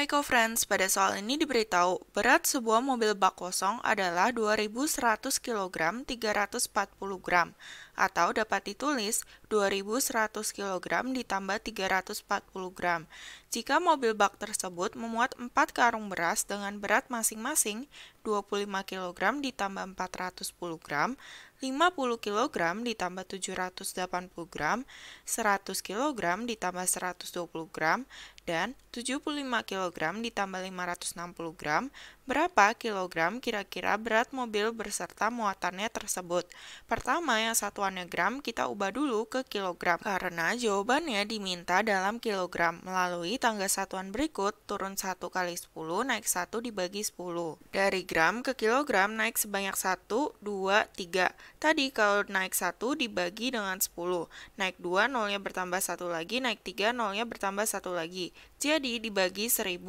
Eco Friends, pada soal ini diberitahu, berat sebuah mobil bak kosong adalah 2100 kg 340 gram atau dapat ditulis 2100 kg ditambah 340 gram. Jika mobil bak tersebut memuat 4 karung beras dengan berat masing-masing 25 kg ditambah 410 gram, 50 kg ditambah 780 gram, 100 kg ditambah 120 gram, dan 75 kg ditambah 560 gram, berapa kilogram kira-kira berat mobil berserta muatannya tersebut? Pertama, yang satuan kilogram kita ubah dulu ke kilogram karena jawabannya diminta dalam kilogram melalui tangga satuan berikut turun 1 kali 10 naik 1 dibagi 10. Dari gram ke kilogram naik sebanyak 1, 2, 3. Tadi kalau naik 1 dibagi dengan 10. Naik 2 nolnya bertambah 1 lagi, naik 3 nolnya bertambah 1 lagi. Jadi dibagi 1000.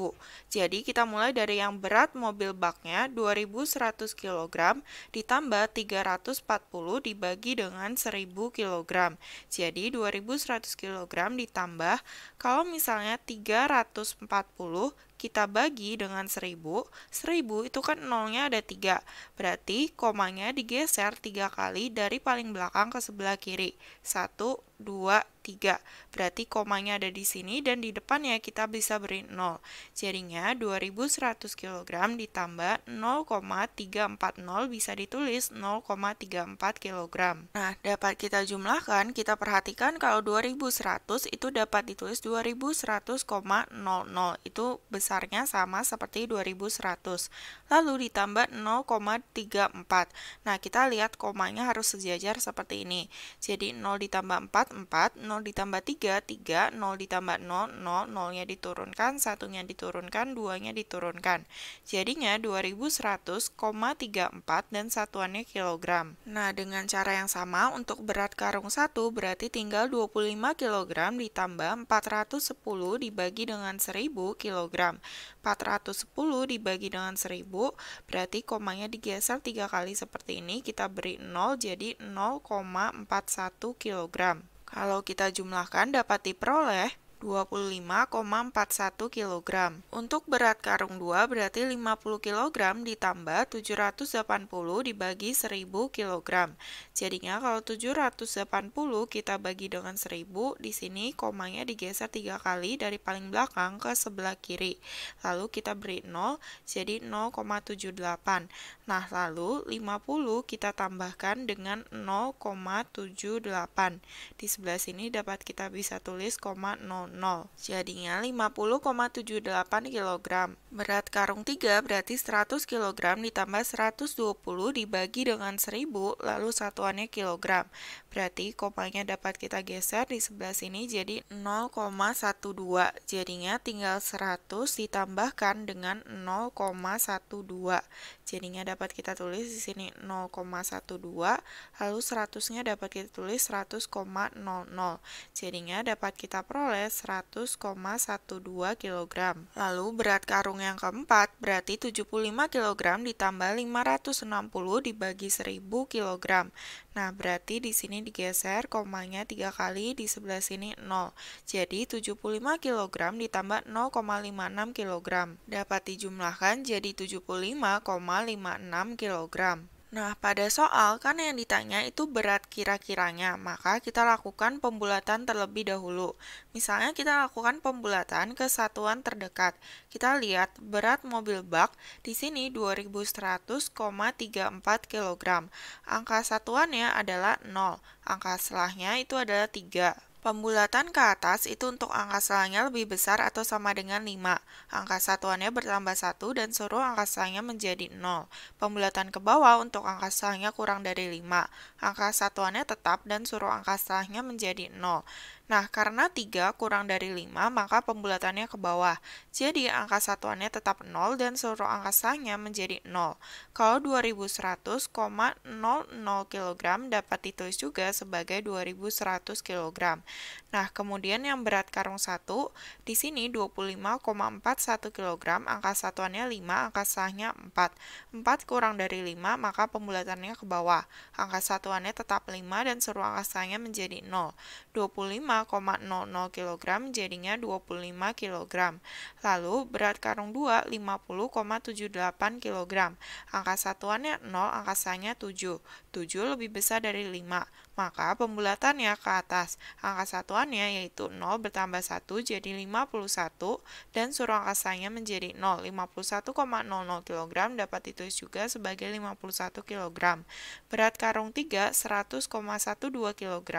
Jadi kita mulai dari yang berat mobil baknya 2100 kg ditambah 340 dibagi dengan dengan 1000 kg. Jadi 2100 kg ditambah kalau misalnya 340 kita bagi dengan 1000, 1000 itu kan nolnya ada 3. Berarti komanya digeser 3 kali dari paling belakang ke sebelah kiri. 1 2 3. Berarti komanya ada di sini dan di depannya kita bisa beri 0. Jadinya 2100 kg ditambah 0,340 bisa ditulis 0,34 kg. Nah, dapat kita jumlahkan, kita perhatikan kalau 2100 itu dapat ditulis 2100,00. Itu besarnya sama seperti 2100. Lalu ditambah 0,34. Nah, kita lihat komanya harus sejajar seperti ini. Jadi 0 ditambah 4, 4, 0 ditambah 3, 3, 0 ditambah 0, 0, 0-nya diturunkan, 1-nya diturunkan, 2-nya diturunkan. Jadinya 2100,34 dan satuannya kilogram. Nah, dengan cara yang sama, untuk berat karung 1 berarti tinggal 25 kg ditambah 410 dibagi dengan 1000 kg. 410 dibagi dengan 1000 berarti komanya digeser 3 kali seperti ini, kita beri 0 jadi 0,41 kg. Kalau kita jumlahkan dapat diperoleh 25,41 kg. Untuk berat karung 2 berarti 50 kg ditambah 780 dibagi 1000 kg. Jadinya kalau 780 kita bagi dengan 1000, di sini komanya digeser 3 kali dari paling belakang ke sebelah kiri. Lalu kita beri 0, jadi 0,78. Nah, lalu 50 kita tambahkan dengan 0,78. Di sebelah sini dapat kita bisa tulis 0,00. Jadinya 50,78 kg. Berat karung 3 berarti 100 kg ditambah 120 dibagi dengan 1000 lalu satuannya kg. Berarti komanya dapat kita geser di sebelah sini jadi 0,12. Jadinya tinggal 100 ditambahkan dengan 0,12 jadinya dapat kita tulis di sini 0,12 lalu 100-nya dapat kita tulis 100,00 jadinya dapat kita peroleh 100,12 kg lalu berat karung yang keempat berarti 75 kg ditambah 560 dibagi 1000 kg nah berarti di sini digeser komanya 3 kali di sebelah sini 0 jadi 75 kg ditambah 0,56 kg dapat dijumlahkan jadi 75,56 0,56 kg. Nah, pada soal kan yang ditanya itu berat kira-kiranya, maka kita lakukan pembulatan terlebih dahulu. Misalnya kita lakukan pembulatan ke satuan terdekat. Kita lihat berat mobil bak di sini 2100,34 kg. Angka satuannya adalah 0, angka selahnya itu adalah 3. Pembulatan ke atas itu untuk angka selangnya lebih besar atau sama dengan 5. Angka satuannya bertambah 1 dan seluruh angka selangnya menjadi 0. Pembulatan ke bawah untuk angka selangnya kurang dari 5. Angka satuannya tetap dan seluruh angka selangnya menjadi 0. Nah, karena 3 kurang dari 5, maka pembulatannya ke bawah. Jadi, angka satuannya tetap 0 dan seluruh angkasanya menjadi 0. Kalau 2100,00 kg dapat ditulis juga sebagai 2100 kg. Nah, kemudian yang berat karung 1, di sini 25,41 kg, angka satuannya 5, angka sahnya 4. 4 kurang dari 5, maka pembulatannya ke bawah. Angka satuannya tetap 5 dan seluruh angkasanya menjadi 0. 25 5,00 kg jadinya 25 kg. Lalu berat karung 2 50,78 kg. Angka satuannya 0, angkasanya 7. 7 lebih besar dari 5. Maka pembulatannya ke atas. Angka satuannya yaitu 0 bertambah 1 jadi 51 dan suruh angkasanya menjadi 0. 51,00 kg dapat ditulis juga sebagai 51 kg. Berat karung 3 100,12 kg.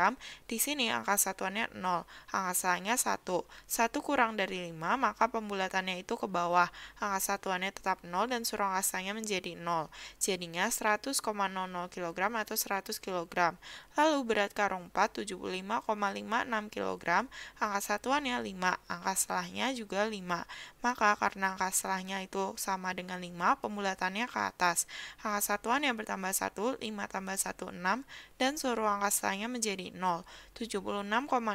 Di sini angka satuannya 0. angka Angkasanya 1. 1 kurang dari 5, maka pembulatannya itu ke bawah. Angka satuannya tetap 0 dan surang angkasanya menjadi 0. Jadinya 100,00 kg atau 100 kg. Lalu berat karung 4 75,56 kg. Angka satuannya 5. Angka selahnya juga 5. Maka karena angka selahnya itu sama dengan 5, pembulatannya ke atas. Angka satuan yang bertambah 1, 5 tambah 1, 6, dan suruh angka selahnya menjadi 0. 76,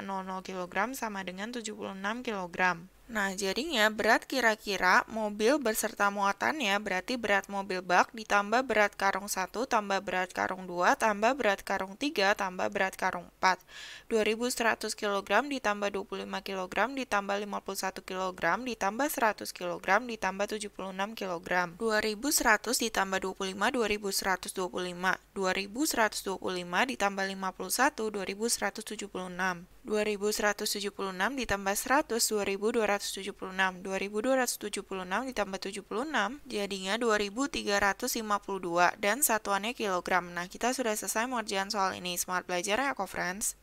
0,00 kg sama dengan 76 kg. Nah, jadinya berat kira-kira mobil berserta muatannya berarti berat mobil bak ditambah berat karung 1, tambah berat karung 2, tambah berat karung 3, tambah berat karung 4. 2100 kg ditambah 25 kg ditambah 51 kg ditambah 100 kg ditambah 76 kg. 2100 ditambah 25 2125. 2125 ditambah 51 2176. 2176 ditambah 100 2200 puluh 2276 ditambah 76 jadinya 2352 dan satuannya kilogram. Nah, kita sudah selesai mengerjakan soal ini. Smart belajar ya, co-friends.